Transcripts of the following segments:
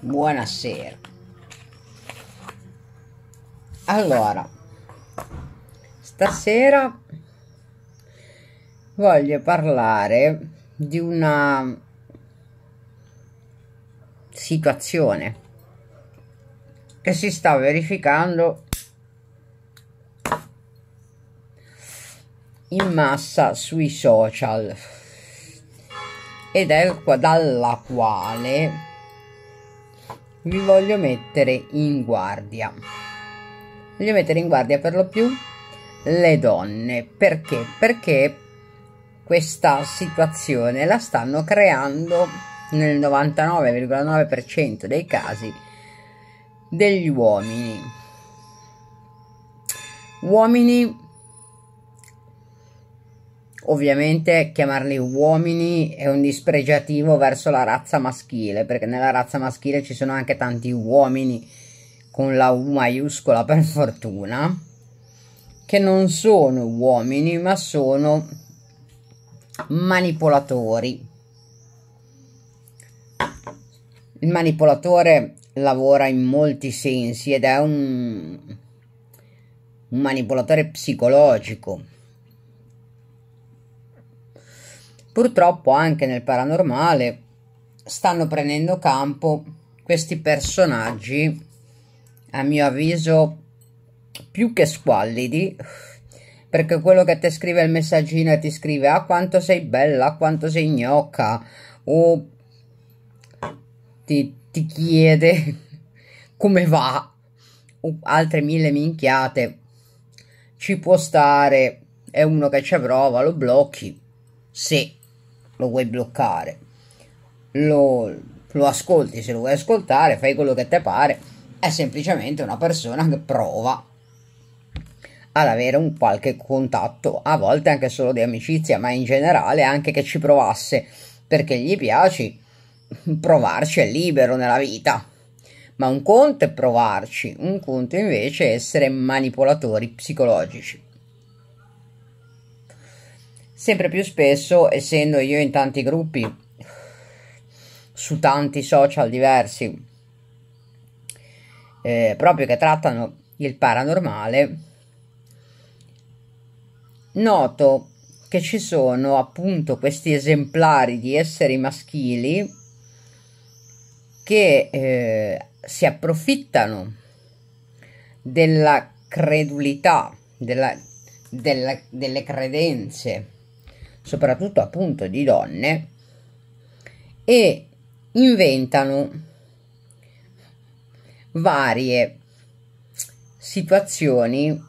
Buonasera. Allora, stasera voglio parlare di una situazione che si sta verificando in massa sui social ed è dalla quale vi voglio mettere in guardia. Voglio mettere in guardia per lo più le donne. Perché? Perché questa situazione la stanno creando nel 99,9% dei casi degli uomini. Uomini Ovviamente chiamarli uomini è un dispregiativo verso la razza maschile, perché nella razza maschile ci sono anche tanti uomini con la U maiuscola per fortuna, che non sono uomini ma sono manipolatori. Il manipolatore lavora in molti sensi ed è un, un manipolatore psicologico Purtroppo anche nel paranormale stanno prendendo campo questi personaggi, a mio avviso, più che squallidi, perché quello che ti scrive il messaggino e ti scrive ah quanto sei bella, a quanto sei gnocca, o ti, ti chiede come va, o altre mille minchiate, ci può stare, è uno che ci prova, lo blocchi, sì lo vuoi bloccare, lo, lo ascolti se lo vuoi ascoltare, fai quello che ti pare, è semplicemente una persona che prova ad avere un qualche contatto, a volte anche solo di amicizia, ma in generale anche che ci provasse perché gli piaci, provarci è libero nella vita. Ma un conto è provarci, un conto invece è essere manipolatori psicologici sempre più spesso, essendo io in tanti gruppi, su tanti social diversi, eh, proprio che trattano il paranormale, noto che ci sono appunto questi esemplari di esseri maschili che eh, si approfittano della credulità, della, della, delle credenze soprattutto appunto di donne, e inventano varie situazioni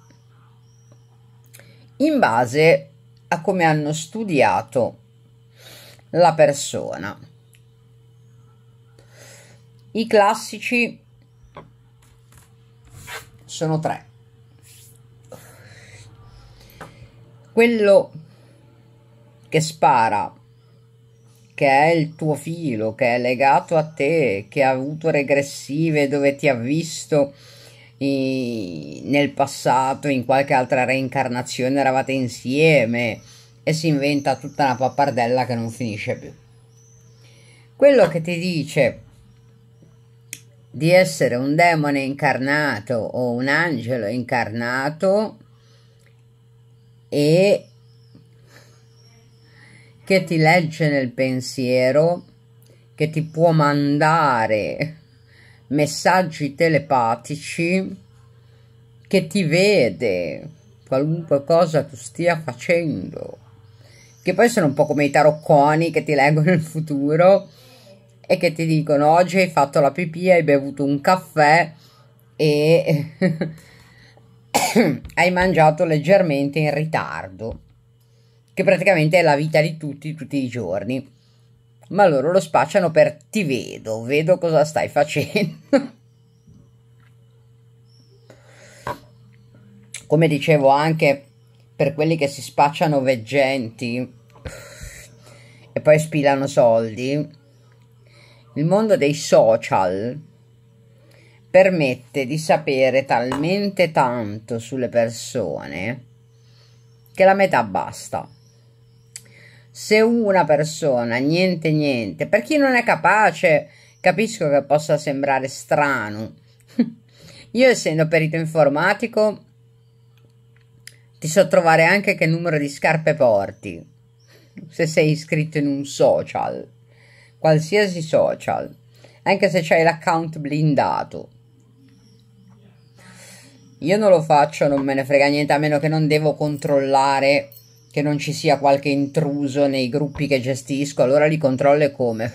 in base a come hanno studiato la persona. I classici sono tre. Quello che spara, che è il tuo filo, che è legato a te, che ha avuto regressive dove ti ha visto i, nel passato, in qualche altra reincarnazione eravate insieme e si inventa tutta una pappardella che non finisce più. Quello che ti dice di essere un demone incarnato o un angelo incarnato e che ti legge nel pensiero, che ti può mandare messaggi telepatici, che ti vede qualunque cosa tu stia facendo, che poi sono un po' come i tarocconi che ti leggono il futuro e che ti dicono oggi hai fatto la pipì, hai bevuto un caffè e hai mangiato leggermente in ritardo che praticamente è la vita di tutti, tutti i giorni. Ma loro lo spacciano per ti vedo, vedo cosa stai facendo. Come dicevo anche per quelli che si spacciano veggenti e poi spilano soldi, il mondo dei social permette di sapere talmente tanto sulle persone che la metà basta se una persona niente niente, per chi non è capace, capisco che possa sembrare strano. Io essendo perito informatico ti so trovare anche che numero di scarpe porti, se sei iscritto in un social, qualsiasi social, anche se c'hai l'account blindato. Io non lo faccio, non me ne frega niente, a meno che non devo controllare che non ci sia qualche intruso nei gruppi che gestisco, allora li controllo come?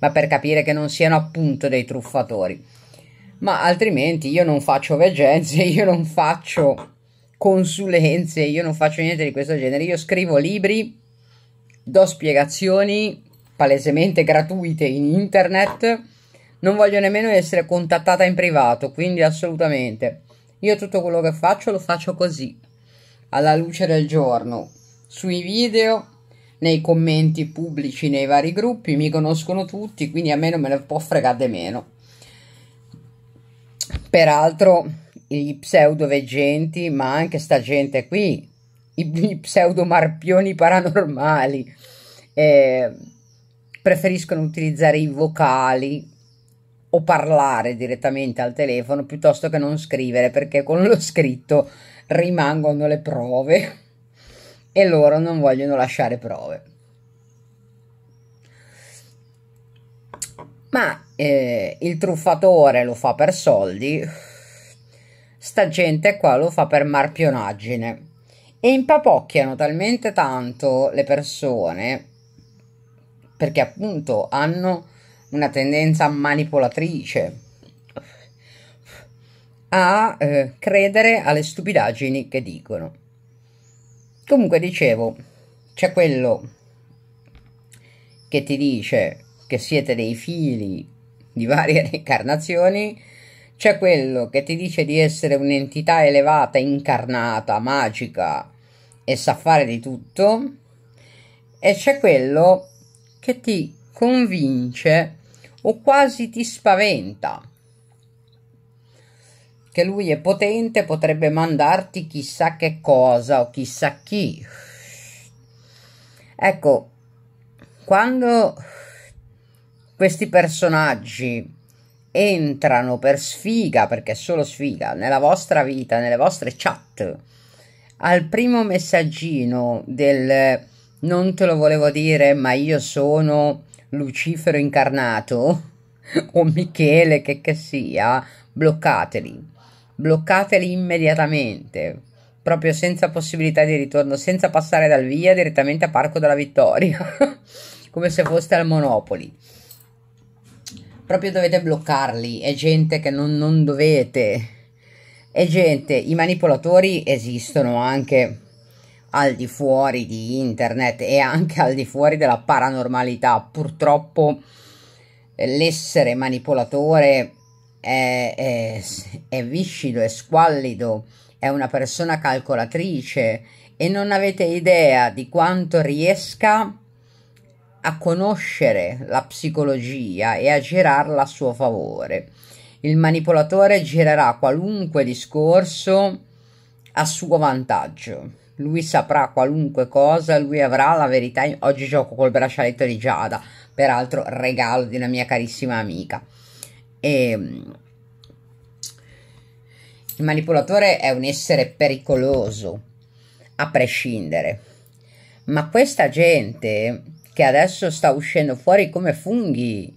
Ma per capire che non siano appunto dei truffatori. Ma altrimenti io non faccio veggenze, io non faccio consulenze, io non faccio niente di questo genere. Io scrivo libri, do spiegazioni palesemente gratuite in internet. Non voglio nemmeno essere contattata in privato, quindi assolutamente. Io tutto quello che faccio lo faccio così alla luce del giorno, sui video, nei commenti pubblici nei vari gruppi, mi conoscono tutti, quindi a me non me ne può fregare di meno. Peraltro i pseudo veggenti, ma anche sta gente qui, i, i pseudo marpioni paranormali, eh, preferiscono utilizzare i vocali o parlare direttamente al telefono piuttosto che non scrivere perché con lo scritto rimangono le prove e loro non vogliono lasciare prove. Ma eh, il truffatore lo fa per soldi, sta gente qua lo fa per marpionaggine e impapocchiano talmente tanto le persone perché appunto hanno una tendenza manipolatrice a eh, credere alle stupidaggini che dicono. Comunque dicevo, c'è quello che ti dice che siete dei fili di varie incarnazioni, c'è quello che ti dice di essere un'entità elevata, incarnata, magica e sa fare di tutto, e c'è quello che ti convince o quasi ti spaventa che lui è potente, potrebbe mandarti chissà che cosa o chissà chi. Ecco, quando questi personaggi entrano per sfiga, perché è solo sfiga, nella vostra vita, nelle vostre chat, al primo messaggino del non te lo volevo dire, ma io sono Lucifero incarnato o Michele che che sia, bloccateli bloccateli immediatamente, proprio senza possibilità di ritorno, senza passare dal via direttamente a Parco della Vittoria, come se foste al Monopoli. Proprio dovete bloccarli, è gente che non, non dovete. E gente, i manipolatori esistono anche al di fuori di internet e anche al di fuori della paranormalità. Purtroppo eh, l'essere manipolatore è, è, è viscido, è squallido, è una persona calcolatrice e non avete idea di quanto riesca a conoscere la psicologia e a girarla a suo favore. Il manipolatore girerà qualunque discorso a suo vantaggio lui saprà qualunque cosa, lui avrà la verità. Oggi gioco col braccialetto di Giada, peraltro regalo di una mia carissima amica. E ehm, il manipolatore è un essere pericoloso, a prescindere. Ma questa gente che adesso sta uscendo fuori come funghi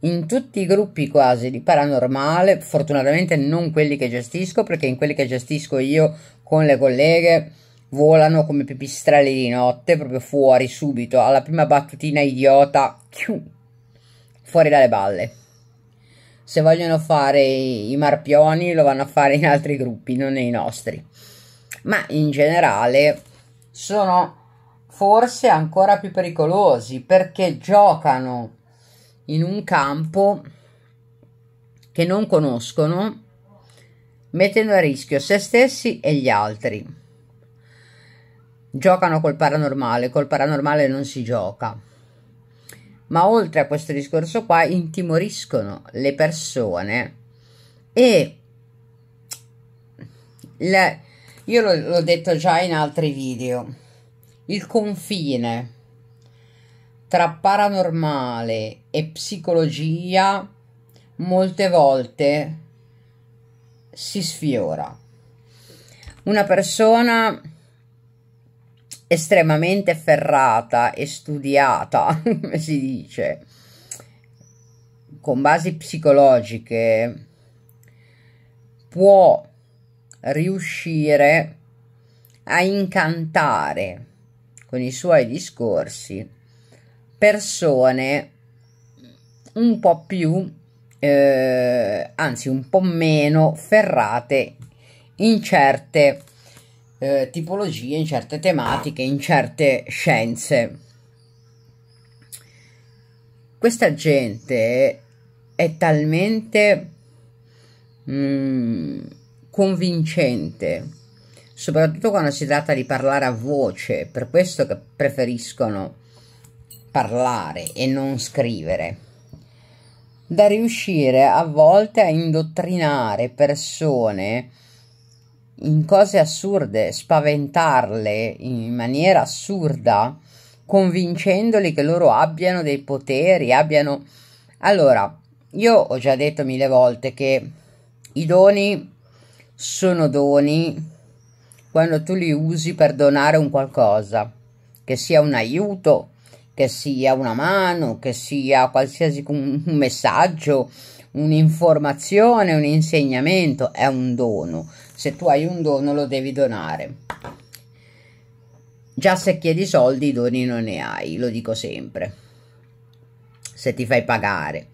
in tutti i gruppi quasi di paranormale, fortunatamente non quelli che gestisco, perché in quelli che gestisco io con le colleghe volano come pipistrelli di notte, proprio fuori subito, alla prima battutina idiota, fuori dalle balle se vogliono fare i marpioni lo vanno a fare in altri gruppi, non nei nostri. Ma in generale sono forse ancora più pericolosi perché giocano in un campo che non conoscono, mettendo a rischio se stessi e gli altri. Giocano col paranormale, col paranormale non si gioca ma oltre a questo discorso qua intimoriscono le persone e le, io l'ho, l'ho detto già in altri video il confine tra paranormale e psicologia molte volte si sfiora una persona estremamente ferrata e studiata, come si dice, con basi psicologiche, può riuscire a incantare con i suoi discorsi persone un po' più, eh, anzi un po' meno ferrate in certe eh, tipologie, in certe tematiche, in certe scienze. Questa gente è talmente mh, mm, convincente, soprattutto quando si tratta di parlare a voce, per questo che preferiscono parlare e non scrivere da riuscire a volte a indottrinare persone in cose assurde, spaventarle in maniera assurda, convincendoli che loro abbiano dei poteri, abbiano... Allora, io ho già detto mille volte che i doni sono doni quando tu li usi per donare un qualcosa, che sia un aiuto, che sia una mano, che sia qualsiasi un messaggio, un'informazione, un insegnamento, è un dono. Se tu hai un dono lo devi donare. Già se chiedi soldi i doni non ne hai, lo dico sempre. Se ti fai pagare.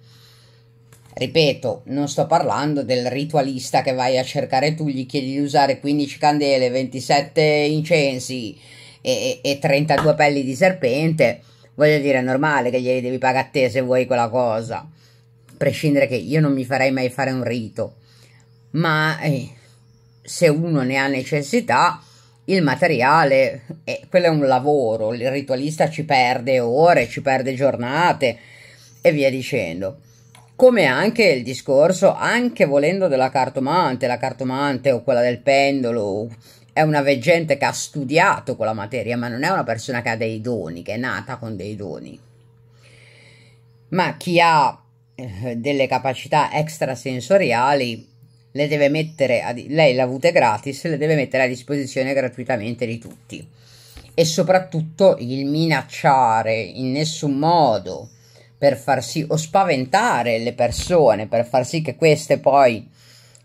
Ripeto, non sto parlando del ritualista che vai a cercare tu, gli chiedi di usare 15 candele, 27 incensi e, e 32 pelli di serpente. Voglio dire, è normale che glieli devi pagare a te se vuoi quella cosa prescindere che io non mi farei mai fare un rito, ma eh, se uno ne ha necessità, il materiale, eh, quello è un lavoro, il ritualista ci perde ore, ci perde giornate e via dicendo. Come anche il discorso, anche volendo della cartomante, la cartomante o quella del pendolo, è una veggente che ha studiato quella materia, ma non è una persona che ha dei doni, che è nata con dei doni. Ma chi ha eh, delle capacità extrasensoriali le deve mettere a, lei le avute gratis le deve mettere a disposizione gratuitamente di tutti e soprattutto il minacciare in nessun modo per far sì o spaventare le persone per far sì che queste poi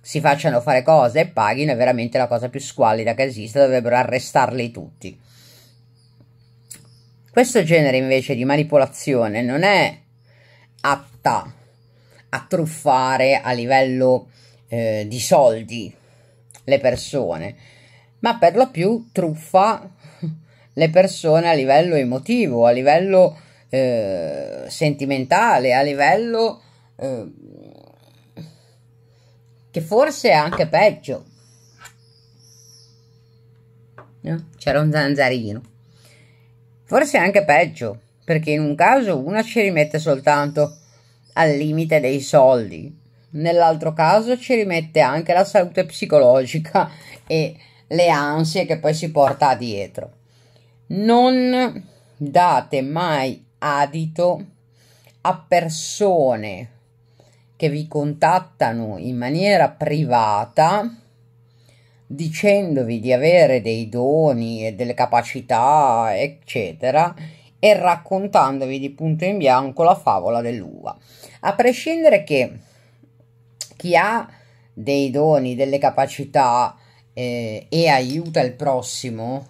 si facciano fare cose e paghino è veramente la cosa più squallida che esista, dovrebbero arrestarli tutti. Questo genere invece di manipolazione non è atta a truffare a livello eh, di soldi le persone, ma per lo più truffa le persone a livello emotivo, a livello eh, sentimentale, a livello eh, che forse è anche peggio. No? Eh, c'era un zanzarino. Forse è anche peggio, perché in un caso una ci rimette soltanto al limite dei soldi. Nell'altro caso ci rimette anche la salute psicologica e le ansie che poi si porta dietro. Non date mai adito a persone che vi contattano in maniera privata dicendovi di avere dei doni e delle capacità, eccetera, e raccontandovi di punto in bianco la favola dell'uva. A prescindere che chi ha dei doni, delle capacità eh, e aiuta il prossimo,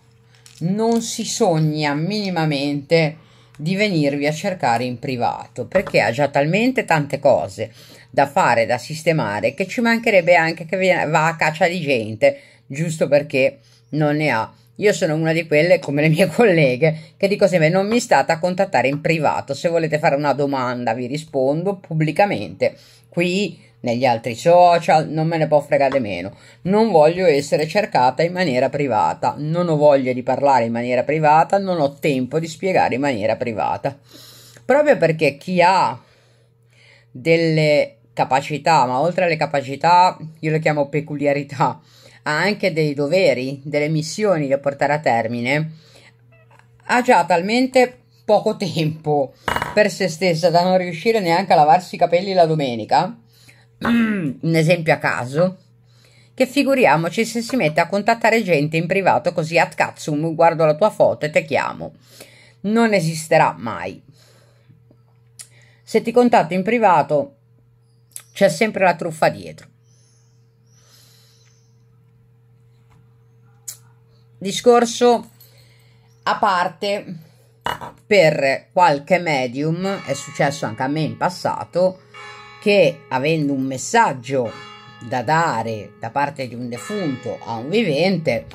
non si sogna minimamente di venirvi a cercare in privato perché ha già talmente tante cose da fare, da sistemare, che ci mancherebbe anche che va a caccia di gente giusto perché non ne ha io sono una di quelle, come le mie colleghe, che dico sempre non mi state a contattare in privato, se volete fare una domanda vi rispondo pubblicamente, qui negli altri social, non me ne può fregare meno. Non voglio essere cercata in maniera privata, non ho voglia di parlare in maniera privata, non ho tempo di spiegare in maniera privata. Proprio perché chi ha delle capacità, ma oltre alle capacità io le chiamo peculiarità, ha anche dei doveri, delle missioni da portare a termine, ha già talmente poco tempo per se stessa da non riuscire neanche a lavarsi i capelli la domenica, un esempio a caso, che figuriamoci se si mette a contattare gente in privato così ad cazzo mm, guardo la tua foto e te chiamo. Non esisterà mai. Se ti contatto in privato c'è sempre la truffa dietro. discorso a parte per qualche medium, è successo anche a me in passato, che avendo un messaggio da dare da parte di un defunto a un vivente,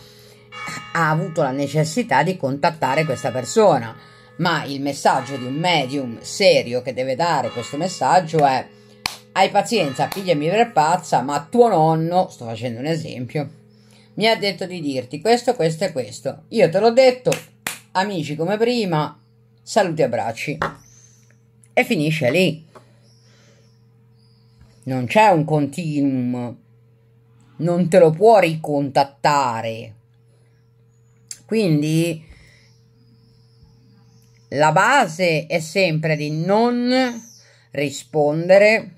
ha avuto la necessità di contattare questa persona. Ma il messaggio di un medium serio che deve dare questo messaggio è hai pazienza, pigliami per pazza, ma tuo nonno, sto facendo un esempio, mi ha detto di dirti questo, questo e questo. Io te l'ho detto, amici come prima, saluti e abbracci. E finisce lì. Non c'è un continuum. Non te lo può ricontattare. Quindi la base è sempre di non rispondere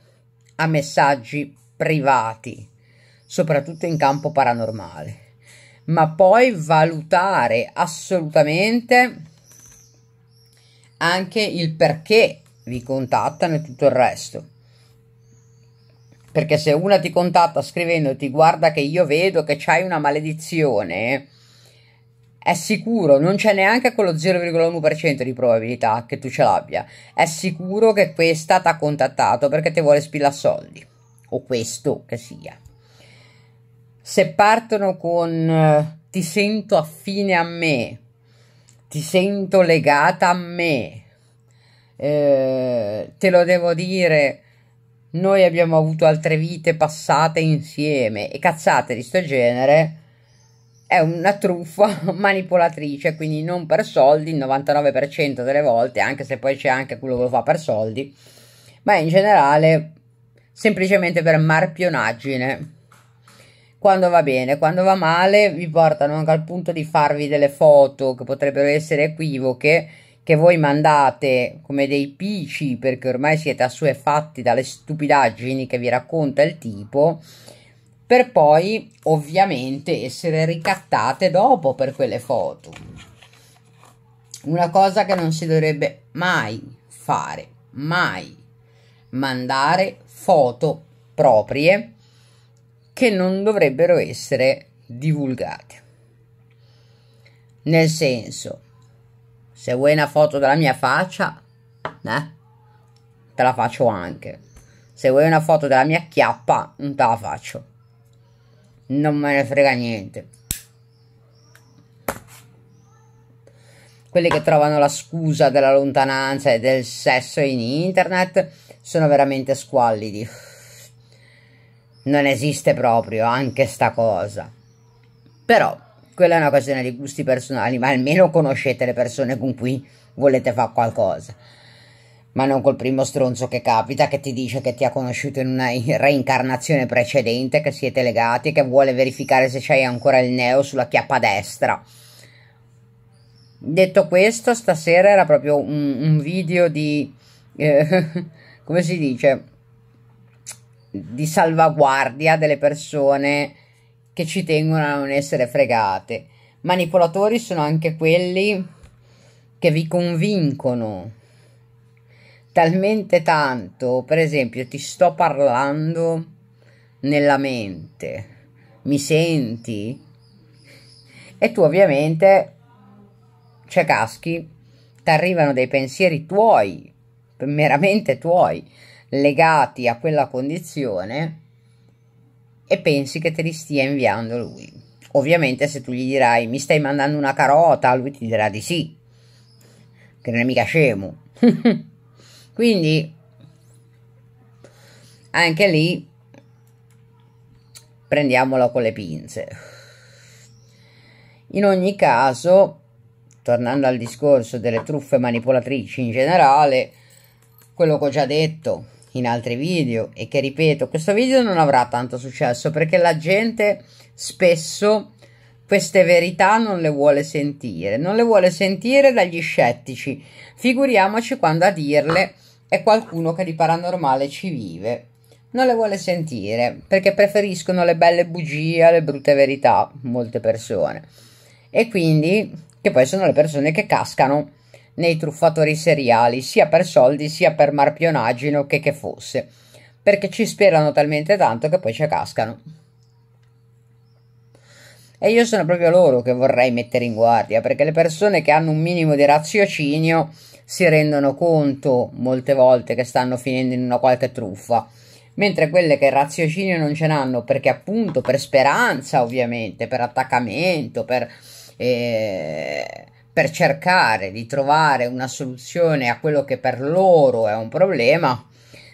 a messaggi privati soprattutto in campo paranormale. Ma poi valutare assolutamente anche il perché vi contattano e tutto il resto. Perché se una ti contatta scrivendoti guarda che io vedo che c'hai una maledizione, è sicuro, non c'è neanche quello 0,1% di probabilità che tu ce l'abbia. È sicuro che questa ti ha contattato perché ti vuole spillare soldi. O questo che sia se partono con eh, ti sento affine a me, ti sento legata a me, eh, te lo devo dire, noi abbiamo avuto altre vite passate insieme e cazzate di sto genere è una truffa manipolatrice, quindi non per soldi, il 99% delle volte, anche se poi c'è anche quello che lo fa per soldi, ma in generale semplicemente per marpionaggine quando va bene, quando va male vi portano anche al punto di farvi delle foto che potrebbero essere equivoche che voi mandate come dei pici perché ormai siete assuefatti dalle stupidaggini che vi racconta il tipo per poi ovviamente essere ricattate dopo per quelle foto. Una cosa che non si dovrebbe mai fare, mai mandare foto proprie che non dovrebbero essere divulgate. Nel senso, se vuoi una foto della mia faccia, eh, te la faccio anche. Se vuoi una foto della mia chiappa, non te la faccio. Non me ne frega niente. Quelli che trovano la scusa della lontananza e del sesso in internet sono veramente squallidi non esiste proprio anche sta cosa. Però quella è una questione di gusti personali, ma almeno conoscete le persone con cui volete fare qualcosa. Ma non col primo stronzo che capita che ti dice che ti ha conosciuto in una reincarnazione precedente, che siete legati, che vuole verificare se c'hai ancora il neo sulla chiappa destra. Detto questo, stasera era proprio un, un video di... Eh, come si dice? di salvaguardia delle persone che ci tengono a non essere fregate. Manipolatori sono anche quelli che vi convincono talmente tanto, per esempio, ti sto parlando nella mente, mi senti? E tu ovviamente ci c'è caschi, ti arrivano dei pensieri tuoi, meramente tuoi, legati a quella condizione e pensi che te li stia inviando lui. Ovviamente se tu gli dirai mi stai mandando una carota, lui ti dirà di sì, che non è mica scemo. Quindi anche lì prendiamola con le pinze. In ogni caso, tornando al discorso delle truffe manipolatrici in generale, quello che ho già detto, in altri video e che ripeto questo video non avrà tanto successo perché la gente spesso queste verità non le vuole sentire non le vuole sentire dagli scettici figuriamoci quando a dirle è qualcuno che di paranormale ci vive non le vuole sentire perché preferiscono le belle bugie alle brutte verità molte persone e quindi che poi sono le persone che cascano nei truffatori seriali, sia per soldi sia per marpionaggine o che che fosse, perché ci sperano talmente tanto che poi ci cascano. E io sono proprio loro che vorrei mettere in guardia, perché le persone che hanno un minimo di raziocinio si rendono conto molte volte che stanno finendo in una qualche truffa, mentre quelle che raziocinio non ce n'hanno, perché appunto per speranza ovviamente, per attaccamento, per... Eh, per cercare di trovare una soluzione a quello che per loro è un problema,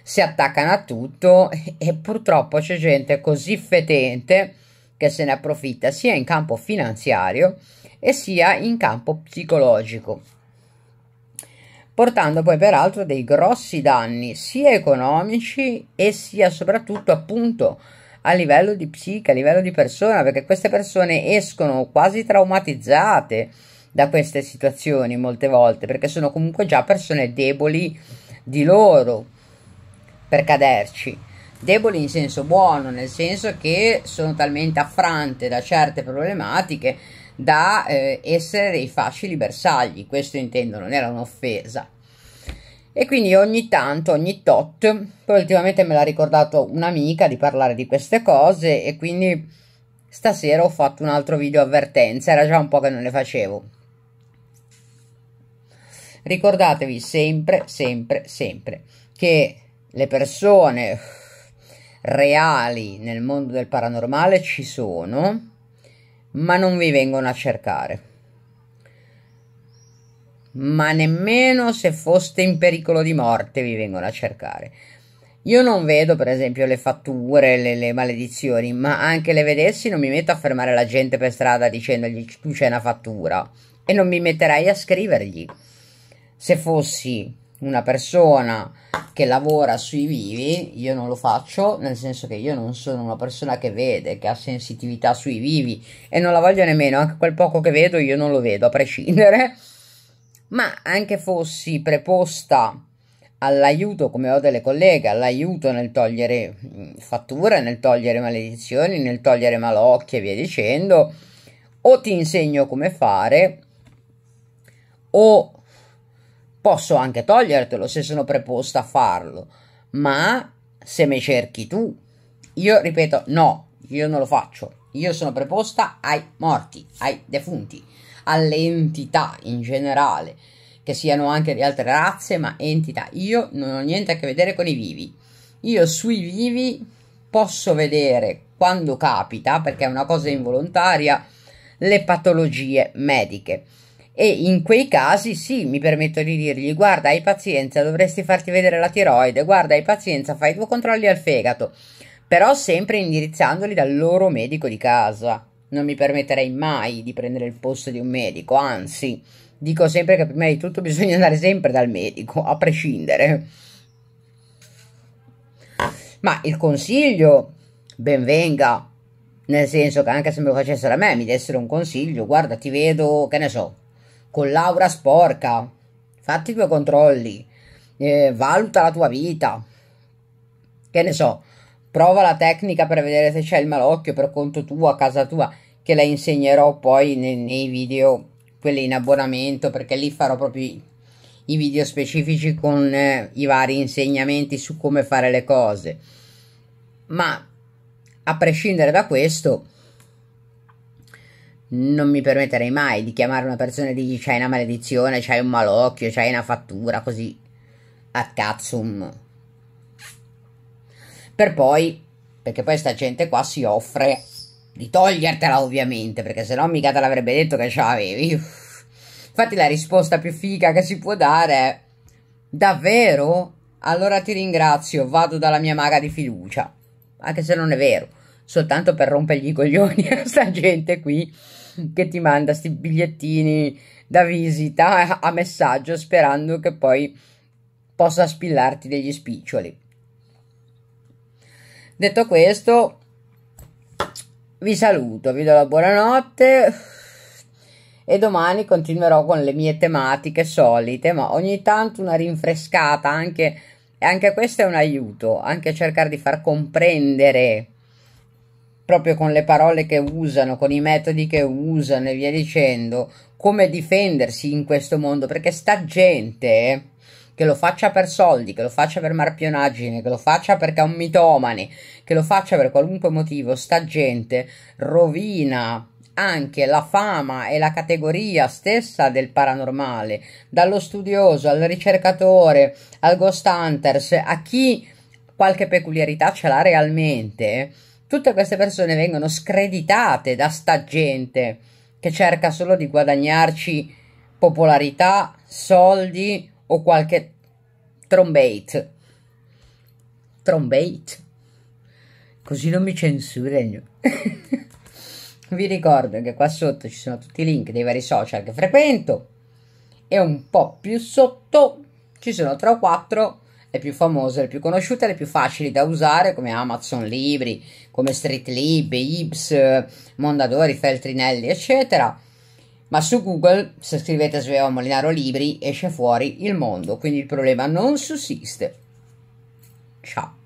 si attaccano a tutto e purtroppo c'è gente così fetente che se ne approfitta sia in campo finanziario e sia in campo psicologico, portando poi peraltro dei grossi danni sia economici e sia soprattutto appunto a livello di psiche, a livello di persona, perché queste persone escono quasi traumatizzate da queste situazioni molte volte, perché sono comunque già persone deboli di loro per caderci. Deboli in senso buono, nel senso che sono talmente affrante da certe problematiche da eh, essere dei facili bersagli, questo intendo, non era un'offesa. E quindi ogni tanto, ogni tot, poi ultimamente me l'ha ricordato un'amica di parlare di queste cose e quindi stasera ho fatto un altro video avvertenza, era già un po' che non ne facevo. Ricordatevi sempre, sempre, sempre che le persone reali nel mondo del paranormale ci sono, ma non vi vengono a cercare. Ma nemmeno se foste in pericolo di morte vi vengono a cercare. Io non vedo, per esempio, le fatture, le, le, maledizioni, ma anche le vedessi non mi metto a fermare la gente per strada dicendogli tu c'è una fattura e non mi metterei a scrivergli se fossi una persona che lavora sui vivi, io non lo faccio, nel senso che io non sono una persona che vede, che ha sensitività sui vivi e non la voglio nemmeno, anche quel poco che vedo io non lo vedo a prescindere, ma anche fossi preposta all'aiuto, come ho delle colleghe, all'aiuto nel togliere mm, fatture, nel togliere maledizioni, nel togliere malocchi e via dicendo, o ti insegno come fare o Posso anche togliertelo se sono preposta a farlo, ma se mi cerchi tu, io ripeto no, io non lo faccio. Io sono preposta ai morti, ai defunti, alle entità in generale, che siano anche di altre razze, ma entità. Io non ho niente a che vedere con i vivi. Io sui vivi posso vedere quando capita, perché è una cosa involontaria, le patologie mediche e in quei casi sì, mi permetto di dirgli guarda hai pazienza, dovresti farti vedere la tiroide, guarda hai pazienza, fai due controlli al fegato, però sempre indirizzandoli dal loro medico di casa. Non mi permetterei mai di prendere il posto di un medico, anzi, dico sempre che prima di tutto bisogna andare sempre dal medico, a prescindere. Ma il consiglio, ben venga, nel senso che anche se me lo facessero a me, mi dessero un consiglio, guarda ti vedo, che ne so, con l'aura sporca. Fatti i tuoi controlli. Eh, valuta la tua vita. Che ne so, prova la tecnica per vedere se c'è il malocchio per conto tuo, a casa tua, che la insegnerò poi nei, nei video, quelli in abbonamento, perché lì farò proprio i, i video specifici con eh, i vari insegnamenti su come fare le cose. Ma a prescindere da questo, non mi permetterei mai di chiamare una persona e dirgli c'hai una maledizione, c'hai un malocchio, c'hai una fattura, così a cazzum. Mm. Per poi, perché poi sta gente qua si offre di togliertela ovviamente, perché se no mica te l'avrebbe detto che ce l'avevi. Infatti la risposta più figa che si può dare è davvero? Allora ti ringrazio, vado dalla mia maga di fiducia. Anche se non è vero, soltanto per rompergli i coglioni a sta gente qui che ti manda questi bigliettini da visita eh, a messaggio sperando che poi possa spillarti degli spiccioli. Detto questo, vi saluto, vi do la buonanotte e domani continuerò con le mie tematiche solite, ma ogni tanto una rinfrescata anche, e anche questo è un aiuto, anche cercare di far comprendere proprio con le parole che usano, con i metodi che usano e via dicendo, come difendersi in questo mondo, perché sta gente eh, che lo faccia per soldi, che lo faccia per marpionaggine, che lo faccia perché è un mitomane, che lo faccia per qualunque motivo, sta gente rovina anche la fama e la categoria stessa del paranormale, dallo studioso al ricercatore, al ghost hunters, a chi qualche peculiarità ce l'ha realmente eh. Tutte queste persone vengono screditate da sta gente che cerca solo di guadagnarci popolarità, soldi o qualche trombait. Trombait. Così non mi censurano. Vi ricordo che qua sotto ci sono tutti i link dei vari social che frequento e un po' più sotto ci sono 3 o 4 le più famose, le più conosciute, le più facili da usare come Amazon Libri, come Street Lib, Ibs, Mondadori, Feltrinelli, eccetera. Ma su Google, se scrivete Sveo Molinaro Libri, esce fuori il mondo, quindi il problema non sussiste. Ciao.